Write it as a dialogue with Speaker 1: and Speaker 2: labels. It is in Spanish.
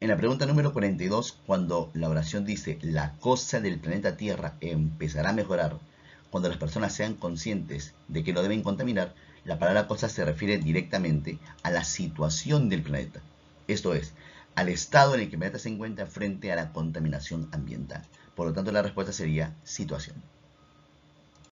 Speaker 1: En la pregunta número 42, cuando la oración dice, la cosa del planeta Tierra empezará a mejorar, cuando las personas sean conscientes de que no deben contaminar, la palabra cosa se refiere directamente a la situación del planeta, esto es, al estado en el que el planeta se encuentra frente a la contaminación ambiental. Por lo tanto, la respuesta sería situación.